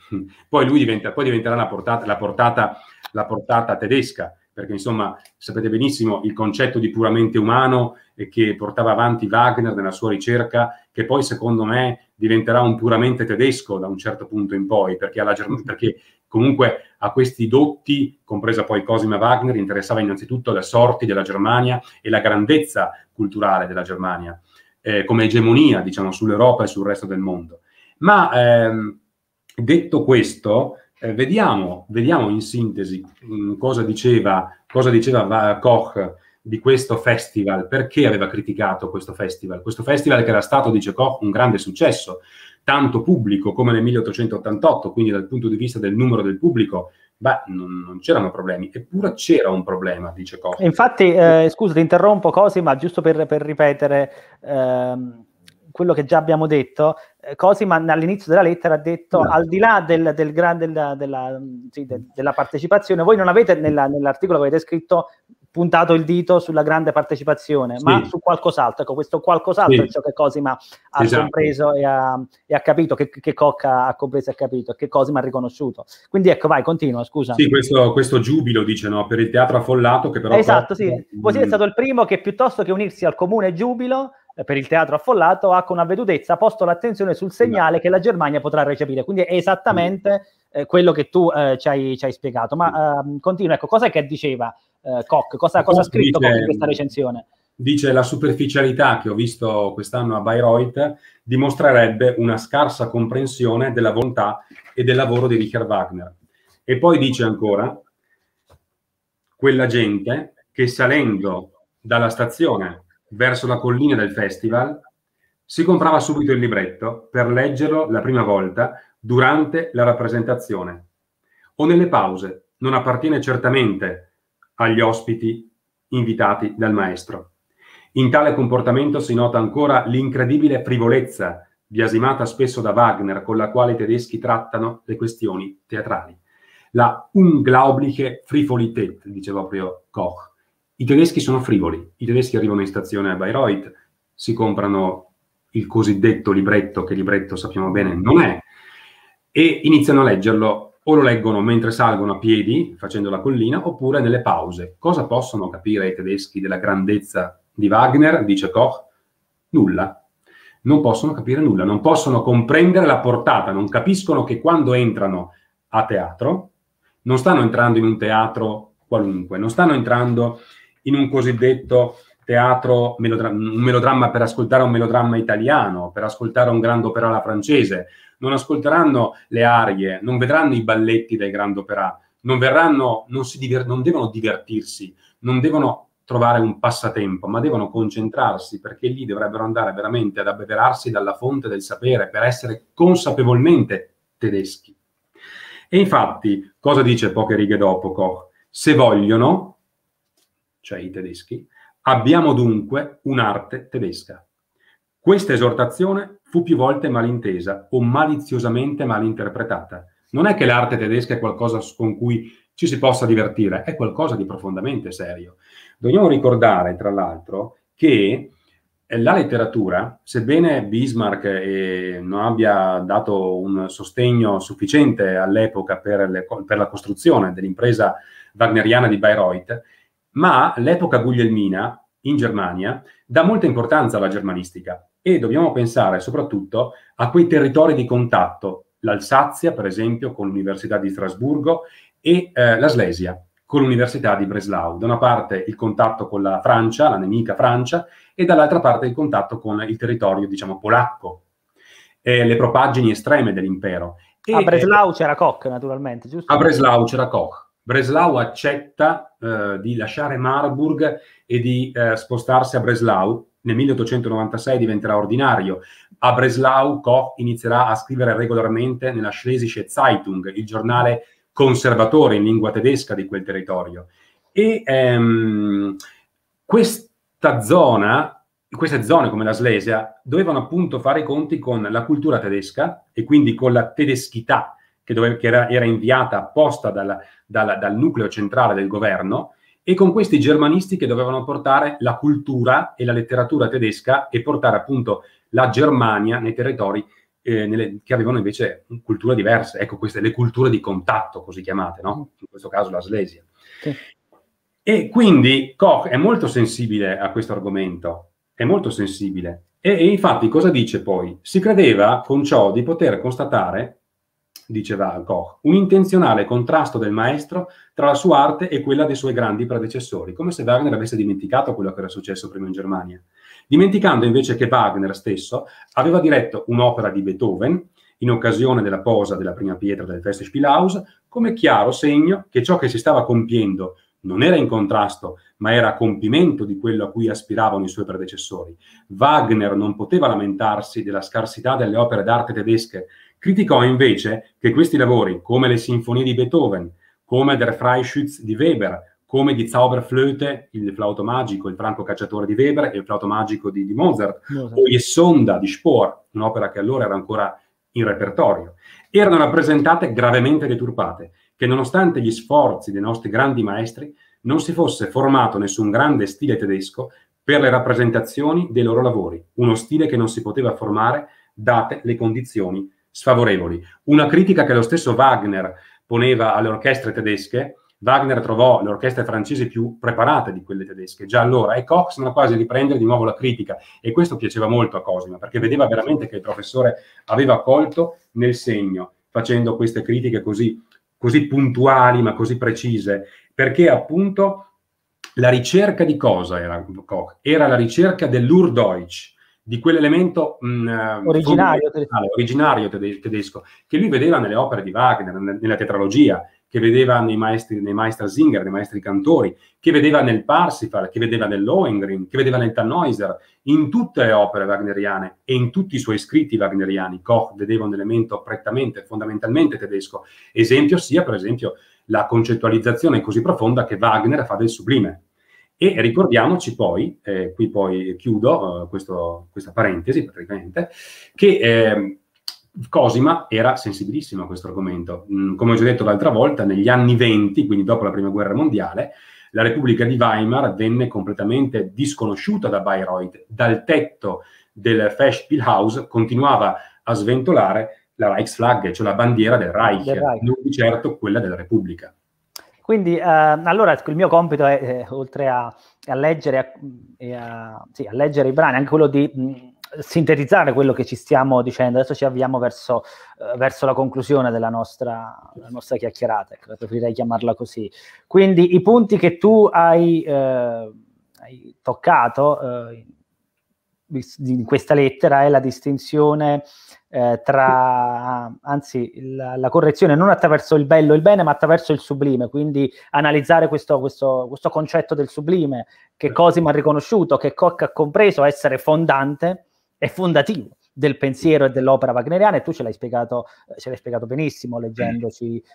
Poi lui diventa, poi diventerà la portata, la, portata, la portata, tedesca, perché insomma sapete benissimo il concetto di puramente umano che portava avanti Wagner nella sua ricerca, che poi secondo me diventerà un puramente tedesco da un certo punto in poi, perché, alla, perché Comunque a questi dotti, compresa poi Cosima Wagner, interessava innanzitutto le sorti della Germania e la grandezza culturale della Germania, eh, come egemonia, diciamo, sull'Europa e sul resto del mondo. Ma ehm, detto questo, eh, vediamo, vediamo, in sintesi mh, mm, cosa diceva, cosa diceva Koch di questo festival, perché aveva criticato questo festival. Questo festival che era stato, dice Koch, un grande successo, tanto pubblico come nel 1888, quindi dal punto di vista del numero del pubblico, beh, non, non c'erano problemi, eppure c'era un problema, dice Costa. Infatti, eh, scusa, ti interrompo Cosi, ma giusto per, per ripetere, ehm, quello che già abbiamo detto, eh, Cosiman all'inizio della lettera ha detto no. al di là del, del grande, della, sì, de, della, partecipazione, voi non avete nella, nell'articolo che avete scritto puntato il dito sulla grande partecipazione, sì. ma su qualcos'altro. Ecco, questo qualcos'altro sì. è ciò che Cosima ha esatto. compreso e ha, e ha capito, che, che, Cocca ha compreso e ha capito, che Cosima ha riconosciuto. Quindi ecco, vai, continua, scusa. Sì, questo, questo giubilo, dice, no, per il teatro affollato che però... Esatto, Cocca... sì. Voi siete stato il primo che piuttosto che unirsi al comune giubilo eh, per il teatro affollato ha con avvedutezza posto l'attenzione sul segnale che la Germania potrà recepire. Quindi è esattamente eh, quello che tu eh, ci, hai, ci, hai, spiegato. Ma eh, continua, ecco, cos'è che diceva eh, Koch? Cosa, cosa ha scritto dice, Koch in questa recensione? Dice la superficialità che ho visto quest'anno a Bayreuth dimostrerebbe una scarsa comprensione della volontà e del lavoro di Richard Wagner. E poi dice ancora, quella gente che salendo dalla stazione verso la collina del festival, si comprava subito il libretto per leggerlo la prima volta durante la rappresentazione o nelle pause. Non appartiene certamente agli ospiti invitati dal maestro. In tale comportamento si nota ancora l'incredibile frivolezza, biasimata spesso da Wagner, con la quale i tedeschi trattano le questioni teatrali. La unglaubliche Frivolität, dice proprio Koch i tedeschi sono frivoli, i tedeschi arrivano in stazione a Bayreuth, si comprano il cosiddetto libretto, che libretto sappiamo bene non è, e iniziano a leggerlo o lo leggono mentre salgono a piedi facendo la collina oppure nelle pause. Cosa possono capire i tedeschi della grandezza di Wagner, dice Koch? Nulla. Non possono capire nulla, non possono comprendere la portata, non capiscono che quando entrano a teatro non stanno entrando in un teatro qualunque, non stanno entrando in un cosiddetto teatro, un melodramma per ascoltare un melodramma italiano, per ascoltare un grande opera alla francese, non ascolteranno le arie, non vedranno i balletti del grande opera, non, verranno, non, diver- non devono divertirsi, non devono trovare un passatempo, ma devono concentrarsi perché lì dovrebbero andare veramente ad abbeverarsi dalla fonte del sapere per essere consapevolmente tedeschi. E infatti, cosa dice poche righe dopo Koch? Se vogliono, cioè i tedeschi, abbiamo dunque un'arte tedesca. Questa esortazione fu più volte malintesa o maliziosamente malinterpretata. Non è che l'arte tedesca è qualcosa con cui ci si possa divertire, è qualcosa di profondamente serio. Dobbiamo ricordare, tra l'altro, che eh, la letteratura, sebbene Bismarck eh, non abbia dato un sostegno sufficiente all'epoca per, le, per la costruzione dell'impresa wagneriana di Bayreuth, ma l'epoca guglielmina in Germania dà molta importanza alla germanistica e dobbiamo pensare soprattutto a quei territori di contatto, l'Alsazia per esempio con l'Università di Strasburgo e eh, la Slesia con l'Università di Breslau. Da una parte il contatto con la Francia, la nemica Francia, e dall'altra parte il contatto con il territorio, diciamo, polacco, eh, le propaggini estreme dell'impero. E, a eh, Breslau eh, c'era Koch, naturalmente, giusto? A Breslau c'era Koch. Breslau accetta eh, di lasciare Marburg e di eh, spostarsi a Breslau. Nel 1896 diventerà ordinario. A Breslau Koch inizierà a scrivere regolarmente nella Schlesische Zeitung, il giornale conservatore in lingua tedesca di quel territorio. E ehm, questa zona, queste zone come la Slesia, dovevano appunto fare i conti con la cultura tedesca e quindi con la tedeschità che, dove, che era, era, inviata apposta dal, dal, dal nucleo centrale del governo, e con questi germanisti che dovevano portare la cultura e la letteratura tedesca e portare appunto la Germania nei territori eh, nelle, che avevano invece culture diverse. Ecco, queste le culture di contatto, così chiamate, no? In questo caso la Slesia. Sì. E quindi Koch è molto sensibile a questo argomento, è molto sensibile. E, e infatti cosa dice poi? Si credeva con ciò di poter constatare diceva Van Gogh, un intenzionale contrasto del maestro tra la sua arte e quella dei suoi grandi predecessori, come se Wagner avesse dimenticato quello che era successo prima in Germania, dimenticando invece che Wagner stesso aveva diretto un'opera di Beethoven in occasione della posa della prima pietra del Festspielhaus, come chiaro segno che ciò che si stava compiendo non era in contrasto, ma era compimento di quello a cui aspiravano i suoi predecessori. Wagner non poteva lamentarsi della scarsità delle opere d'arte tedesche Criticò invece che questi lavori, come le sinfonie di Beethoven, come Der Freischütz di Weber, come di Zauberflöte, il flauto magico, il franco cacciatore di Weber e il flauto magico di, di Mozart, Mozart, o Jesonda di Spohr, un'opera che allora era ancora in repertorio, erano rappresentate gravemente deturpate, che nonostante gli sforzi dei nostri grandi maestri non si fosse formato nessun grande stile tedesco per le rappresentazioni dei loro lavori, uno stile che non si poteva formare date le condizioni sfavorevoli. Una critica che lo stesso Wagner poneva alle orchestre tedesche, Wagner trovò le orchestre francesi più preparate di quelle tedesche già allora e Cox non quasi a riprendere di nuovo la critica e questo piaceva molto a Cosima perché vedeva veramente che il professore aveva colto nel segno facendo queste critiche così, così puntuali ma così precise perché appunto la ricerca di cosa era Koch? Era la ricerca dell'Urdeutsch, di quell'elemento mh, mm, originario, tedesco. originario tedesco, che lui vedeva nelle opere di Wagner, nella tetralogia, che vedeva nei maestri, nei maestri Singer, nei maestri cantori, che vedeva nel Parsifal, che vedeva nell'Ohengrin, che vedeva nel Tannhäuser, in tutte le opere wagneriane e in tutti i suoi scritti wagneriani, Koch vedeva un elemento prettamente, fondamentalmente tedesco. Esempio sia, per esempio, la concettualizzazione così profonda che Wagner fa del sublime. E ricordiamoci poi, eh, qui poi chiudo eh, questo, questa parentesi praticamente, che eh, Cosima era sensibilissimo a questo argomento. Mm, come ho già detto l'altra volta, negli anni 20, quindi dopo la Prima Guerra Mondiale, la Repubblica di Weimar venne completamente disconosciuta da Bayreuth. Dal tetto del Festspielhaus continuava a sventolare la Reichsflagge, cioè la bandiera del Reich, del Reich. non di certo quella della Repubblica. Quindi eh, allora ecco, il mio compito è, eh, oltre a, a leggere, a, a, sì, a, leggere i brani, anche quello di mh, mm, sintetizzare quello che ci stiamo dicendo. Adesso ci avviamo verso, eh, verso la conclusione della nostra, della nostra chiacchierata, ecco, preferirei chiamarla così. Quindi i punti che tu hai, eh, hai toccato eh, in questa lettera è la distinzione eh, tra, anzi, la, la, correzione non attraverso il bello e il bene, ma attraverso il sublime, quindi analizzare questo, questo, questo concetto del sublime, che Cosimo ha riconosciuto, che Koch ha compreso essere fondante e fondativo del pensiero e dell'opera wagneriana e tu ce l'hai spiegato, ce l'hai spiegato benissimo mm. leggendoci eh,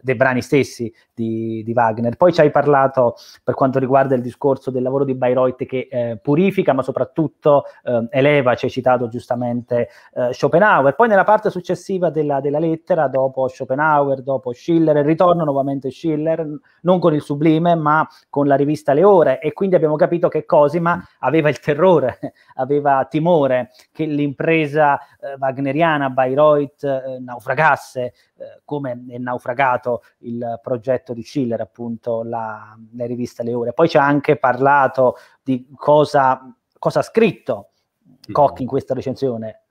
dei brani stessi di, di, Wagner. Poi ci hai parlato per quanto riguarda il discorso del lavoro di Bayreuth che eh, purifica ma soprattutto eh, eleva, ci hai citato giustamente eh, Schopenhauer. Poi nella parte successiva della, della, lettera, dopo Schopenhauer, dopo Schiller, ritorno nuovamente Schiller, non con il sublime ma con la rivista Le Ore e quindi abbiamo capito che Cosima mm. aveva il terrore, aveva timore che l'impresa l'impresa eh, wagneriana Bayreuth eh, naufragasse, eh, come è naufragato il progetto di Schiller, appunto, la, la rivista Le Ore. Poi ci ha anche parlato di cosa, cosa ha scritto Koch in mm. questa recensione,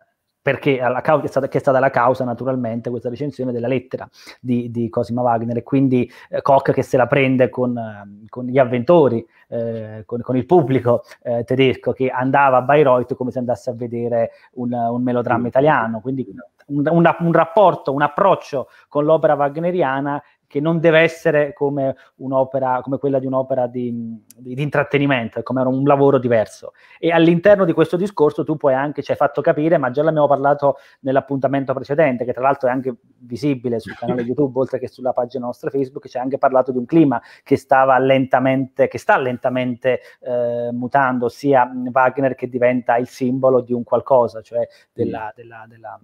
perché causa, è stata, che è stata la causa naturalmente questa recensione della lettera di, di Cosima Wagner e quindi eh, Koch che se la prende con, ehm, con gli avventori, eh, con, con, il pubblico eh, tedesco che andava a Bayreuth come se andasse a vedere un, un melodramma italiano, quindi un, un, un rapporto, un approccio con l'opera wagneriana che non deve essere come, un'opera, come quella di un'opera di, di, di intrattenimento, come un lavoro diverso. E all'interno di questo discorso tu puoi anche, ci hai fatto capire, ma già l'abbiamo parlato nell'appuntamento precedente, che tra l'altro è anche visibile sul canale YouTube, oltre che sulla pagina nostra Facebook, ci hai anche parlato di un clima che stava lentamente, che sta lentamente eh, mutando, sia Wagner che diventa il simbolo di un qualcosa, cioè della, mm. della, della,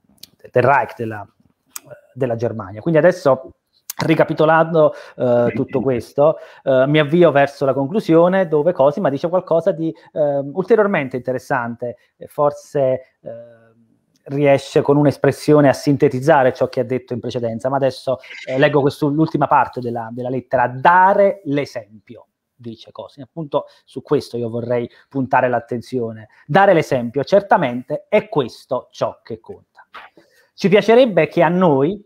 del Reich, della Germania. Quindi adesso Ricapitolando eh, tutto questo, eh, mi avvio verso la conclusione dove Cosima dice qualcosa di eh, ulteriormente interessante, forse ehm, riesce con un'espressione a sintetizzare ciò che ha detto in precedenza, ma adesso eh, leggo l'ultima parte della, della lettera, dare l'esempio dice Cosima. Appunto su questo io vorrei puntare l'attenzione. Dare l'esempio, certamente è questo ciò che conta. Ci piacerebbe che a noi,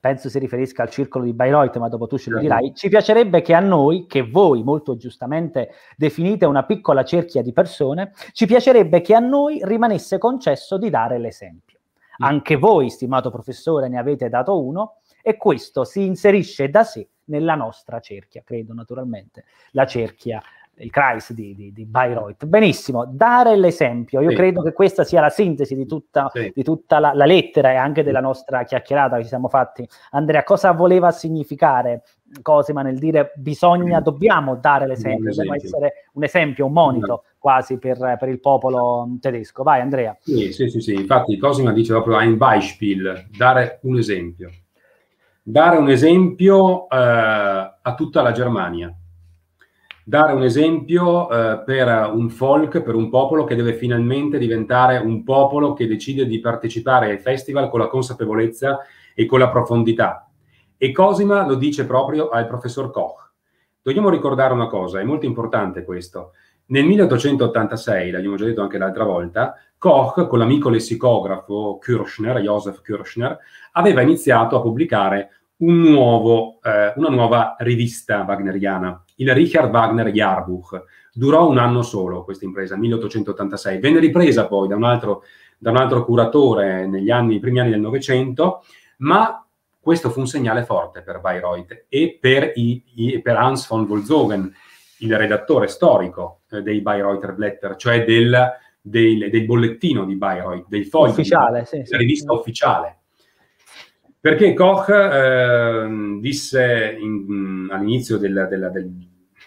penso si riferisca al circolo di Bayreuth, ma dopo tu ce lo certo. dirai, ci piacerebbe che a noi, che voi molto giustamente definite una piccola cerchia di persone, ci piacerebbe che a noi rimanesse concesso di dare l'esempio. Mm. Anche voi, stimato professore, ne avete dato uno e questo si inserisce da sé nella nostra cerchia, credo naturalmente, la cerchia il Christ di, di, di, Bayreuth. Benissimo, dare l'esempio. Io sì. credo che questa sia la sintesi di tutta, sì. di tutta la, la, lettera e anche della nostra chiacchierata che ci siamo fatti. Andrea, cosa voleva significare Cosima nel dire bisogna, mm. dobbiamo dare l'esempio, dobbiamo essere un esempio, un monito mm. quasi per, per, il popolo mm, tedesco. Vai Andrea. Sì, sì, sì, sì. infatti Cosima dice proprio ein Beispiel, dare un esempio. Dare un esempio eh, a tutta la Germania dare un esempio eh, per un folk, per un popolo che deve finalmente diventare un popolo che decide di partecipare ai festival con la consapevolezza e con la profondità. E Cosima lo dice proprio al professor Koch. Dobbiamo ricordare una cosa, è molto importante questo. Nel 1886, l'abbiamo già detto anche l'altra volta, Koch, con l'amico lessicografo Kirchner, Joseph Kirchner, aveva iniziato a pubblicare un nuovo, eh, una nuova rivista wagneriana, il Richard Wagner Jahrbuch. Durò un anno solo questa impresa, 1886. Venne ripresa poi da un altro, da un altro curatore negli anni, primi anni del Novecento, ma questo fu un segnale forte per Bayreuth e per, i, i, per Hans von Wolzogen, il redattore storico eh, dei Bayreuther Blätter, cioè del, del, del, bollettino di Bayreuth, del foglio, ufficiale, sì, sì. rivista ufficiale perché Koch eh, disse in, all'inizio della, della, del,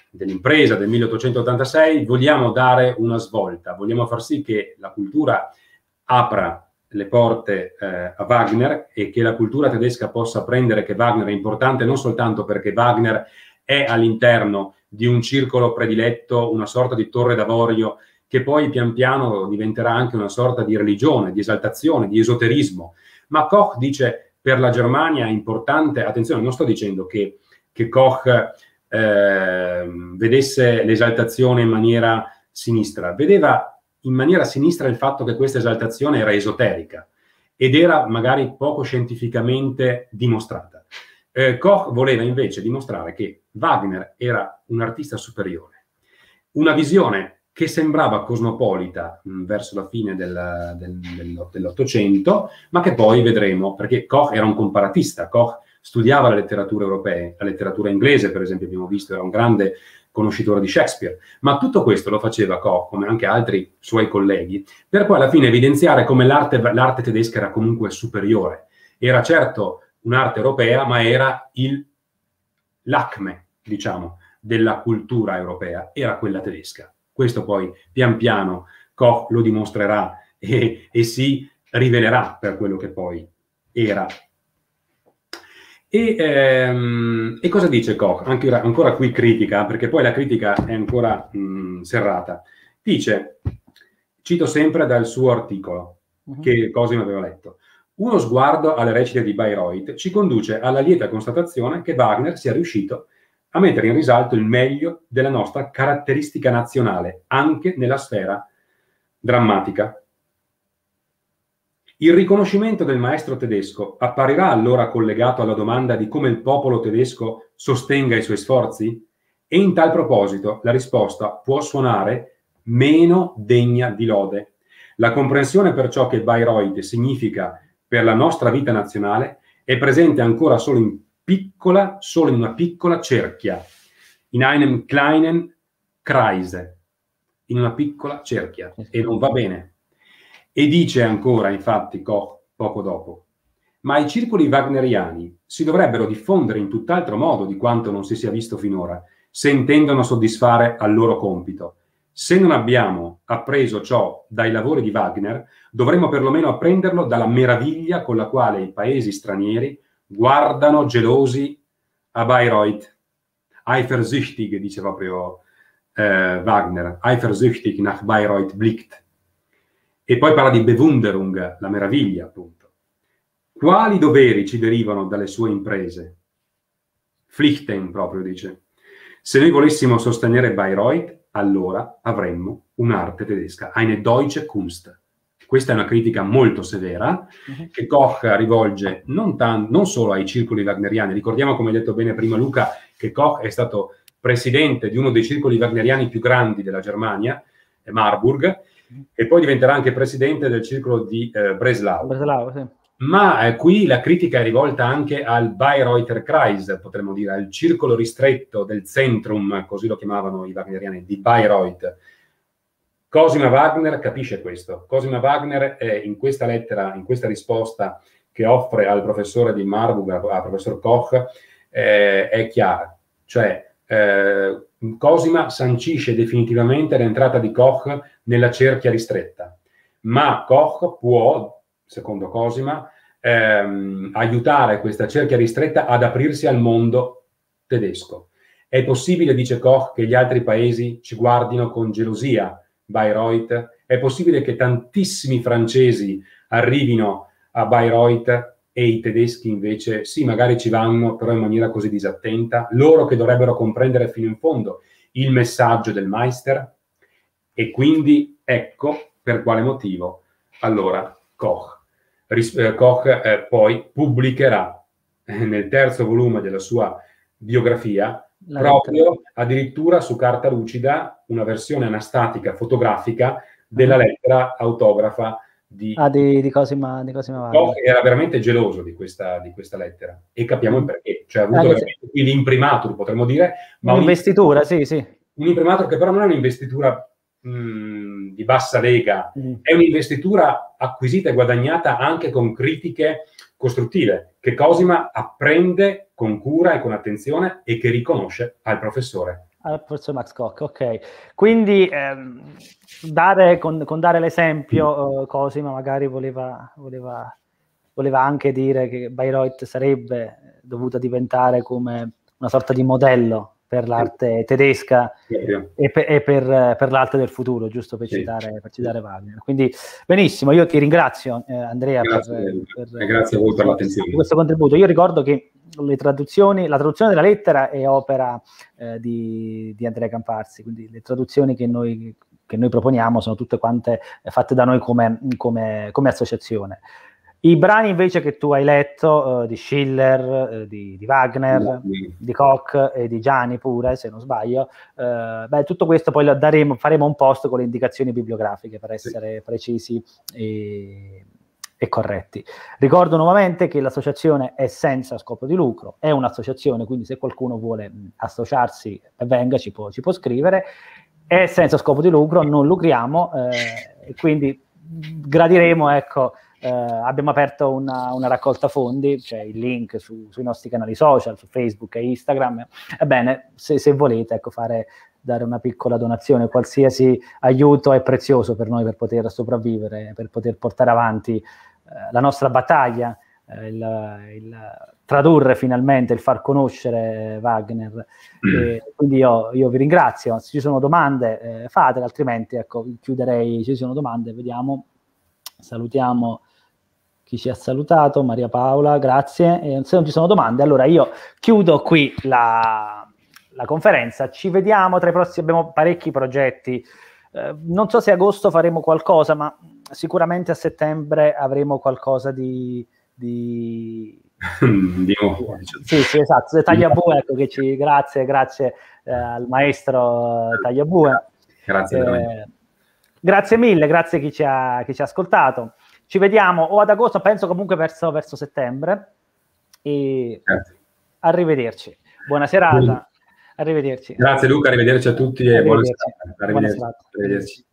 dell'impresa del 1886 vogliamo dare una svolta, vogliamo far sì che la cultura apra le porte eh, a Wagner e che la cultura tedesca possa apprendere che Wagner è importante non soltanto perché Wagner è all'interno di un circolo prediletto, una sorta di torre d'avorio che poi pian piano diventerà anche una sorta di religione, di esaltazione, di esoterismo. Ma Koch dice per la Germania importante, attenzione, non sto dicendo che, che Koch eh, vedesse l'esaltazione in maniera sinistra, vedeva in maniera sinistra il fatto che questa esaltazione era esoterica ed era magari poco scientificamente dimostrata. Eh, Koch voleva invece dimostrare che Wagner era un artista superiore, una visione che sembrava cosmopolita mh, mm, verso la fine del, del, dell'Ottocento, ma che poi vedremo, perché Koch era un comparatista, Koch studiava la letteratura europea, la letteratura inglese, per esempio, abbiamo visto, era un grande conoscitore di Shakespeare, ma tutto questo lo faceva Koch, come anche altri suoi colleghi, per poi alla fine evidenziare come l'arte, l'arte tedesca era comunque superiore. Era certo un'arte europea, ma era il, l'acme, diciamo, della cultura europea, era quella tedesca. Questo poi pian piano Koch lo dimostrerà e, e si rivelerà per quello che poi era. E, ehm, e cosa dice Koch? Anche, ancora qui critica, perché poi la critica è ancora mh, serrata. Dice, cito sempre dal suo articolo, mhm. che Cosimo aveva letto, uno sguardo alle recite di Bayreuth ci conduce alla lieta constatazione che Wagner sia riuscito a mettere in risalto il meglio della nostra caratteristica nazionale, anche nella sfera drammatica. Il riconoscimento del maestro tedesco apparirà allora collegato alla domanda di come il popolo tedesco sostenga i suoi sforzi? E in tal proposito la risposta può suonare meno degna di lode. La comprensione per ciò che Bayreuth significa per la nostra vita nazionale è presente ancora solo in piccola, solo in una piccola cerchia, in einem kleinen Kreise, in una piccola cerchia, e non va bene. E dice ancora, infatti, Koch poco dopo, ma i circoli wagneriani si dovrebbero diffondere in tutt'altro modo di quanto non si sia visto finora, se intendono soddisfare al loro compito. Se non abbiamo appreso ciò dai lavori di Wagner, dovremmo perlomeno apprenderlo dalla meraviglia con la quale i paesi stranieri guardano gelosi a Bayreuth. Eifersüchtig, dice proprio eh, Wagner, Eifersüchtig nach Bayreuth blickt. E poi parla di Bewunderung, la meraviglia, appunto. Quali doveri ci derivano dalle sue imprese? Flichten proprio dice. Se noi volessimo sostenere Bayreuth, allora avremmo un'arte tedesca, eine deutsche Kunst questa è una critica molto severa mhm. che Koch rivolge non, tan- non, solo ai circoli wagneriani, ricordiamo come ha detto bene prima Luca che Koch è stato presidente di uno dei circoli wagneriani più grandi della Germania, Marburg, mhm. e poi diventerà anche presidente del circolo di eh, Breslau. Breslau sì. Ma eh, qui la critica è rivolta anche al Bayreuther Kreis, potremmo dire, al circolo ristretto del Zentrum, così lo chiamavano i wagneriani, di Bayreuth Cosima Wagner capisce questo. Cosima Wagner è in questa lettera, in questa risposta che offre al professore di Marburg, al professor Koch, eh, è chiara. Cioè, eh, Cosima sancisce definitivamente l'entrata di Koch nella cerchia ristretta, ma Koch può, secondo Cosima, ehm, aiutare questa cerchia ristretta ad aprirsi al mondo tedesco. È possibile, dice Koch, che gli altri paesi ci guardino con gelosia Bayreuth? È possibile che tantissimi francesi arrivino a Bayreuth e i tedeschi invece sì, magari ci vanno, però in maniera così disattenta, loro che dovrebbero comprendere fino in fondo il messaggio del Meister e quindi ecco per quale motivo allora Koch, ris- eh, Koch eh, poi pubblicherà eh, nel terzo volume della sua biografia la proprio lettera. addirittura su carta lucida una versione anastatica fotografica della ah. lettera autografa di, ah, di, di Cosima, di Cosima no, era veramente geloso di questa, di questa lettera e capiamo il perché. Cioè, ha avuto Anche l'imprimatur, potremmo dire. Ma un'investitura, un, sì, sì. Un'imprimatur che però non è un'investitura mm, di bassa lega, mm. è un'investitura acquisita e guadagnata anche con critiche costruttive che Cosima apprende con cura e con attenzione e che riconosce al professore. Al professor Max Koch, ok. Quindi ehm, dare, con, con, dare l'esempio, eh, Cosima magari voleva, voleva, voleva anche dire che Bayreuth sarebbe dovuta diventare come una sorta di modello per l'arte tedesca e, per, e per, per, l'arte del futuro, giusto per, yeah. citare, per citare Wagner. Quindi benissimo, io ti ringrazio eh, Andrea grazie, per, per, eh, grazie a voi per l'attenzione. questo contributo. Io ricordo che le traduzioni, la traduzione della lettera è opera eh, di, di Andrea Camparsi, quindi le traduzioni che noi, che noi proponiamo sono tutte quante eh, fatte da noi come, come, come associazione. I brani invece che tu hai letto eh, di Schiller, eh, di, di, Wagner, no, di Koch e di Gianni pure, se non sbaglio, eh, beh, tutto questo poi lo daremo, faremo un post con le indicazioni bibliografiche per essere sì. precisi e, e, corretti. Ricordo nuovamente che l'associazione è senza scopo di lucro, è un'associazione, quindi se qualcuno vuole mm, associarsi, venga, ci può, ci può scrivere, è senza scopo di lucro, non lucriamo, eh, quindi mm, gradiremo, ecco, eh, abbiamo aperto una, una, raccolta fondi, c'è il link su, sui nostri canali social, su Facebook e Instagram. Ebbene, se, se volete ecco, fare, dare una piccola donazione, qualsiasi aiuto è prezioso per noi per poter sopravvivere, per poter portare avanti eh, la nostra battaglia, eh, il, il, tradurre finalmente, il far conoscere Wagner. Mm. E quindi io, io, vi ringrazio, se ci sono domande eh, fatele, altrimenti ecco, chiuderei, se ci sono domande, vediamo. Salutiamo chi ci ha salutato, Maria Paola, grazie. E se non ci sono domande, allora io chiudo qui la, la conferenza. Ci vediamo tra i prossimi, abbiamo parecchi progetti. Eh, non so se agosto faremo qualcosa, ma sicuramente a settembre avremo qualcosa di... di... di diciamo. sì, sì, esatto, Tagliabue, ecco che ci... grazie, grazie eh, al maestro eh, Tagliabue. Grazie, eh, grazie mille, grazie a chi ci ha, chi ci ha ascoltato. Ci vediamo o ad agosto, penso comunque verso, verso settembre. E Grazie. Certo. arrivederci. Buona serata. Arrivederci. Grazie Luca, arrivederci a tutti e buona serata. Arrivederci. Buona serata. arrivederci.